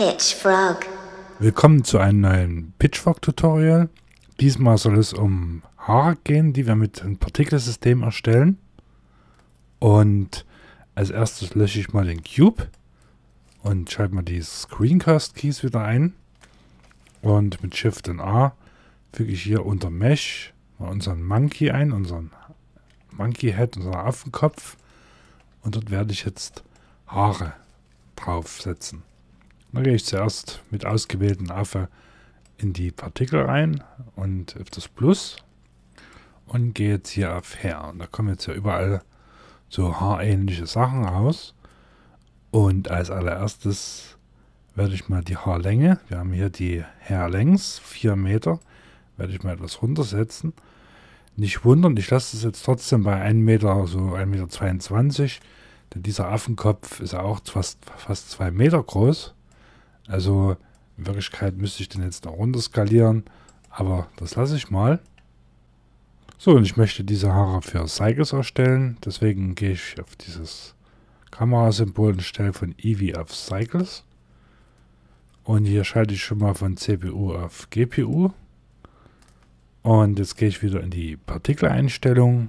Pitchfrog. Willkommen zu einem neuen Pitchfrog-Tutorial. Diesmal soll es um Haare gehen, die wir mit einem Partikelsystem erstellen. Und als erstes lösche ich mal den Cube und schalte mal die Screencast-Keys wieder ein. Und mit Shift und A füge ich hier unter Mesh mal unseren Monkey ein, unseren Monkey Head, unseren Affenkopf. Und dort werde ich jetzt Haare draufsetzen. Dann gehe ich zuerst mit ausgewählten Affe in die Partikel rein und auf das Plus und gehe jetzt hier auf Her. Und da kommen jetzt ja überall so haarähnliche Sachen raus. Und als allererstes werde ich mal die Haarlänge, wir haben hier die Haarlängs, 4 Meter, werde ich mal etwas runtersetzen. Nicht wundern, ich lasse es jetzt trotzdem bei 1 Meter, so 1,22 Meter, denn dieser Affenkopf ist auch fast, fast 2 Meter groß. Also in Wirklichkeit müsste ich den jetzt da runter skalieren, aber das lasse ich mal. So, und ich möchte diese Haare für Cycles erstellen. Deswegen gehe ich auf dieses Kamerasymbol und stelle von Eevee auf Cycles. Und hier schalte ich schon mal von CPU auf GPU. Und jetzt gehe ich wieder in die Partikeleinstellung.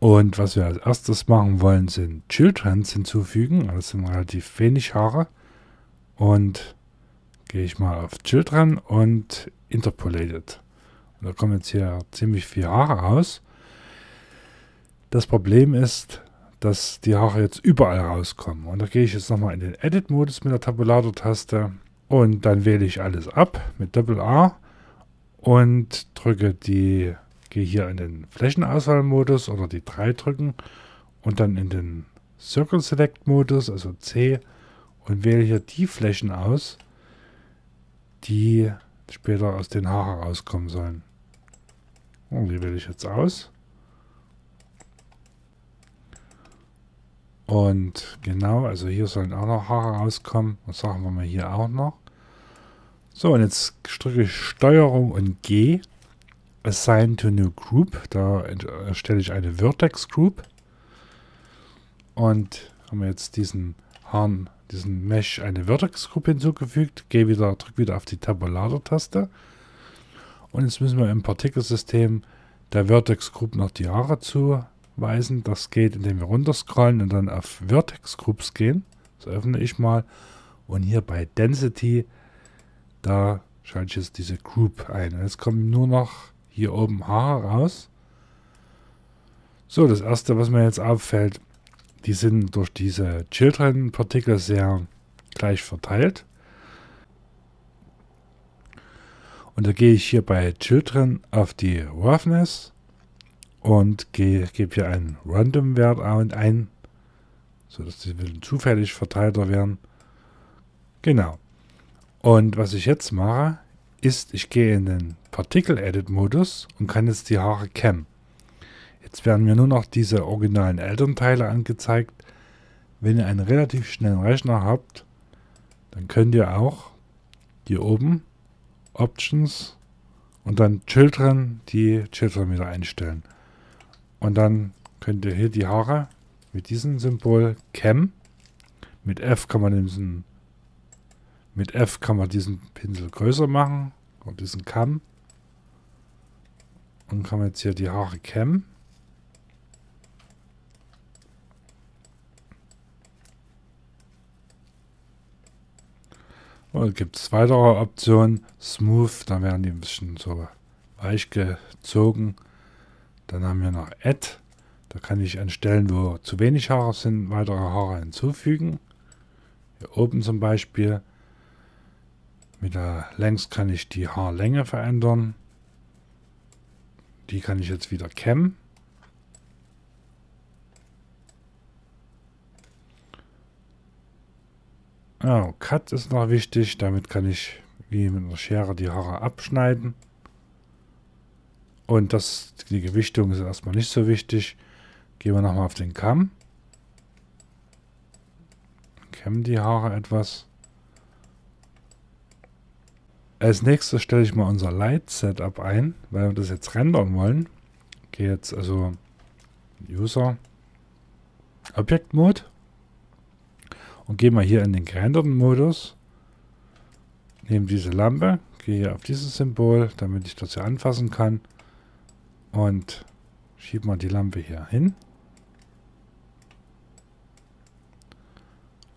Und was wir als erstes machen wollen, sind Childrens hinzufügen. Also, das sind relativ wenig Haare und gehe ich mal auf Children und Interpolated. Und da kommen jetzt hier ziemlich viele Haare raus. Das Problem ist, dass die Haare jetzt überall rauskommen. Und da gehe ich jetzt nochmal in den Edit-Modus mit der Tabulator-Taste und dann wähle ich alles ab mit Doppel-A und drücke die, gehe hier in den Flächenauswahl-Modus oder die 3 drücken und dann in den Circle Select Modus, also C und wähle hier die Flächen aus, die später aus den Haaren rauskommen sollen. Und die wähle ich jetzt aus. Und genau, also hier sollen auch noch Haare rauskommen. Das sagen wir mal hier auch noch. So, und jetzt drücke ich Steuerung und G. Assign to New Group. Da erstelle ich eine Vertex Group. Und haben wir jetzt diesen haben diesen Mesh eine Vertex-Gruppe hinzugefügt. Gehe wieder, drück wieder auf die Tabulator-Taste. Und jetzt müssen wir im Partikelsystem der Vertex-Group noch die Haare zuweisen. Das geht, indem wir runterscrollen und dann auf Vertex-Groups gehen. Das öffne ich mal. Und hier bei Density, da schalte ich jetzt diese Group ein. Und jetzt kommen nur noch hier oben Haare raus. So, das erste, was mir jetzt auffällt, die sind durch diese Children-Partikel sehr gleich verteilt. Und da gehe ich hier bei Children auf die Roughness und gehe, gebe hier einen Random-Wert ein, sodass die ein zufällig verteilter werden. Genau. Und was ich jetzt mache, ist, ich gehe in den Partikel-Edit-Modus und kann jetzt die Haare kämmen. Jetzt werden mir nur noch diese originalen Elternteile angezeigt. Wenn ihr einen relativ schnellen Rechner habt, dann könnt ihr auch hier oben Options und dann Children die Children wieder einstellen. Und dann könnt ihr hier die Haare mit diesem Symbol Cam. Mit F kann man diesen mit F kann man diesen Pinsel größer machen und diesen Kamm. Und kann man jetzt hier die Haare kämmen. Und gibt es weitere Optionen. Smooth, da werden die ein bisschen so weich gezogen. Dann haben wir noch Add. Da kann ich an Stellen, wo zu wenig Haare sind, weitere Haare hinzufügen. Hier oben zum Beispiel. Mit der Längs kann ich die Haarlänge verändern. Die kann ich jetzt wieder kämmen. Genau, Cut ist noch wichtig. Damit kann ich wie mit einer Schere die Haare abschneiden. Und das, die Gewichtung ist erstmal nicht so wichtig. Gehen wir nochmal auf den Kamm. Kämmen die Haare etwas. Als nächstes stelle ich mal unser Light-Setup ein, weil wir das jetzt rendern wollen. Gehe jetzt also User Objekt Mode und gehe mal hier in den gerenderten modus Nehme diese Lampe, gehe hier auf dieses Symbol, damit ich das hier anfassen kann. Und schiebe mal die Lampe hier hin.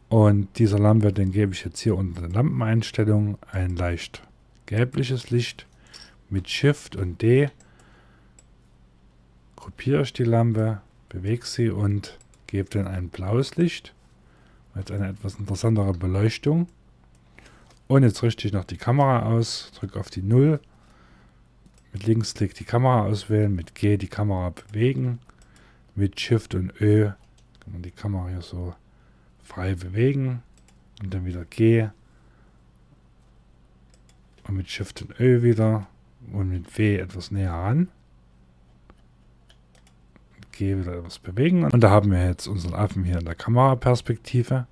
Und dieser Lampe, den gebe ich jetzt hier unter den Lampeneinstellungen ein leicht gelbliches Licht mit Shift und D. Kopiere ich die Lampe, bewege sie und gebe dann ein blaues Licht. Jetzt eine etwas interessantere Beleuchtung. Und jetzt richte ich noch die Kamera aus, drücke auf die 0. Mit Linksklick die Kamera auswählen, mit G die Kamera bewegen. Mit Shift und Ö kann man die Kamera hier so frei bewegen. Und dann wieder G. Und mit Shift und Ö wieder. Und mit W etwas näher ran okay, wieder etwas bewegen. Und da haben wir jetzt unseren Affen hier in der Kameraperspektive.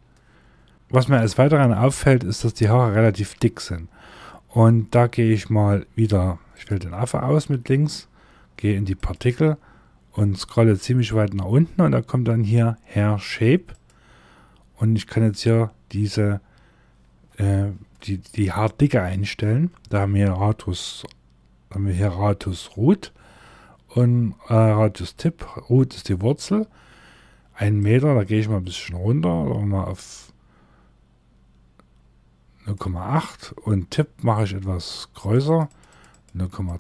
Was mir als weiteren auffällt, ist, dass die Haare relativ dick sind. Und da gehe ich mal wieder, ich wähle den Affe aus mit links, gehe in die Partikel und scrolle ziemlich weit nach unten und da kommt dann hier Hair Shape. Und ich kann jetzt hier diese, äh, die, die Haardicke einstellen. Da haben wir hier Ratus, haben wir hier Ratus Root. Und äh, Radius Tipp, Root ist die Wurzel. Ein Meter, da gehe ich mal ein bisschen runter, oder mal auf 0,8 und Tipp mache ich etwas größer. 0,3,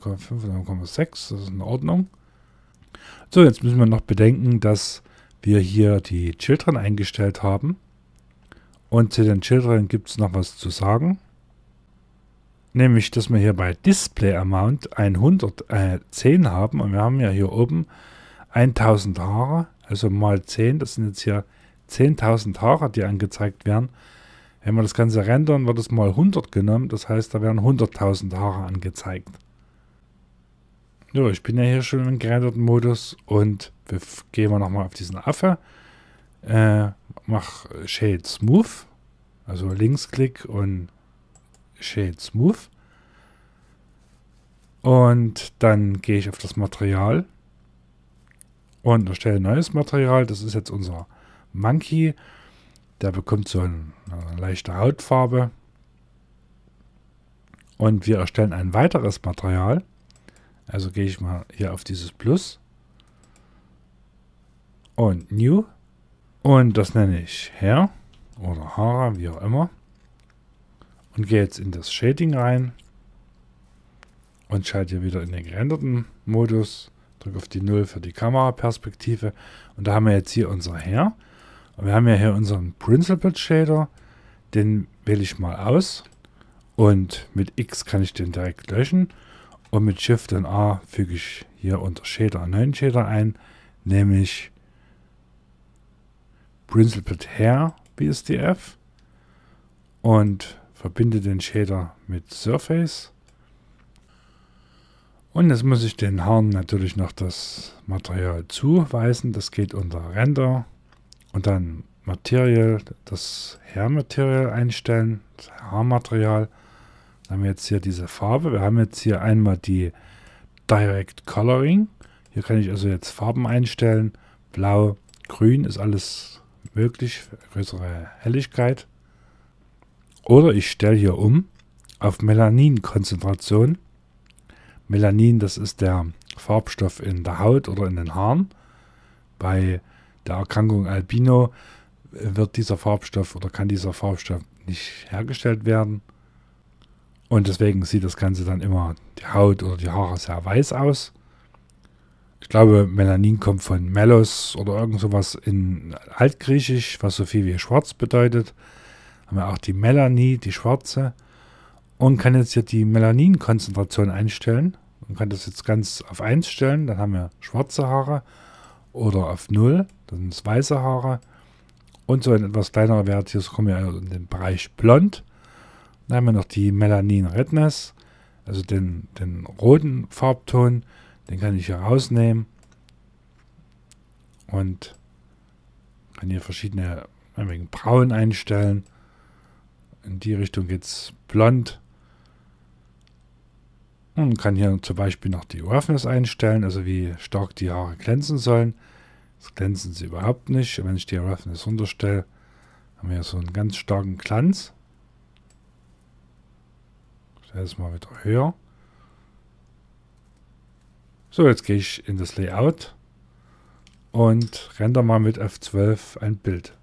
0,5, 0,6, das ist in Ordnung. So, jetzt müssen wir noch bedenken, dass wir hier die Children eingestellt haben. Und zu den Children gibt es noch was zu sagen nämlich dass wir hier bei Display Amount 110 äh, haben und wir haben ja hier oben 1000 Haare, also mal 10, das sind jetzt hier 10.000 Haare, die angezeigt werden. Wenn wir das Ganze rendern, wird es mal 100 genommen, das heißt, da werden 100.000 Haare angezeigt. So, ich bin ja hier schon im gerenderten Modus und wir gehen wir nochmal auf diesen Affe, äh, mach Shade Smooth, also Linksklick und Shade Smooth. Und dann gehe ich auf das Material und erstelle neues Material. Das ist jetzt unser Monkey. Der bekommt so eine, eine leichte Hautfarbe. Und wir erstellen ein weiteres Material. Also gehe ich mal hier auf dieses Plus. Und New. Und das nenne ich Hair oder Hara, wie auch immer und gehe jetzt in das Shading rein und schalte hier wieder in den gerenderten Modus. Drücke auf die 0 für die Kameraperspektive und da haben wir jetzt hier unser Hair. Und wir haben ja hier unseren Principal Shader, den wähle ich mal aus und mit X kann ich den direkt löschen und mit Shift und A füge ich hier unter Shader einen neuen Shader ein, nämlich Principled Hair BSDF und Verbinde den Shader mit Surface. Und jetzt muss ich den Haaren natürlich noch das Material zuweisen. Das geht unter Render und dann Material, das Haarmaterial einstellen, das Haarmaterial. Dann haben wir jetzt hier diese Farbe. Wir haben jetzt hier einmal die Direct Coloring. Hier kann ich also jetzt Farben einstellen. Blau, grün ist alles möglich, größere Helligkeit. Oder ich stelle hier um auf Melaninkonzentration. Melanin, das ist der Farbstoff in der Haut oder in den Haaren. Bei der Erkrankung Albino wird dieser Farbstoff oder kann dieser Farbstoff nicht hergestellt werden. Und deswegen sieht das Ganze dann immer die Haut oder die Haare sehr weiß aus. Ich glaube, Melanin kommt von Melos oder irgend sowas in Altgriechisch, was so viel wie schwarz bedeutet haben wir auch die Melanie, die schwarze. Und kann jetzt hier die Melaninkonzentration einstellen. Man kann das jetzt ganz auf 1 stellen, dann haben wir schwarze Haare. Oder auf 0, dann sind es weiße Haare. Und so ein etwas kleinerer Wert, hier kommen wir also in den Bereich blond. Dann haben wir noch die Melanin Redness, also den, den roten Farbton. Den kann ich hier rausnehmen. Und kann hier verschiedene Braun einstellen. In die Richtung geht's blond. Und kann hier zum Beispiel noch die Roughness einstellen, also wie stark die Haare glänzen sollen. Jetzt glänzen sie überhaupt nicht. Wenn ich die Roughness runterstelle, haben wir hier so einen ganz starken Glanz. Ich Stelle es mal wieder höher. So, jetzt gehe ich in das Layout und render mal mit F12 ein Bild.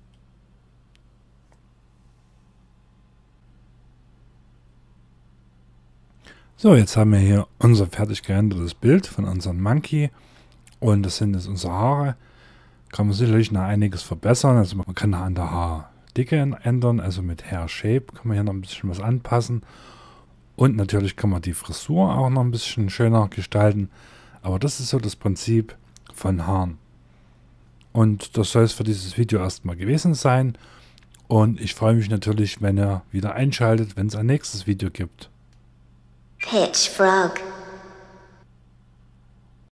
So, jetzt haben wir hier unser fertig gerendertes Bild von unserem Monkey. Und das sind jetzt unsere Haare. Kann man sicherlich noch einiges verbessern. Also man kann an der Haardicke ändern, also mit Hair Shape kann man hier noch ein bisschen was anpassen. Und natürlich kann man die Frisur auch noch ein bisschen schöner gestalten. Aber das ist so das Prinzip von Haaren. Und das soll es für dieses Video erstmal gewesen sein. Und ich freue mich natürlich, wenn ihr wieder einschaltet, wenn es ein nächstes Video gibt. Pitch frog.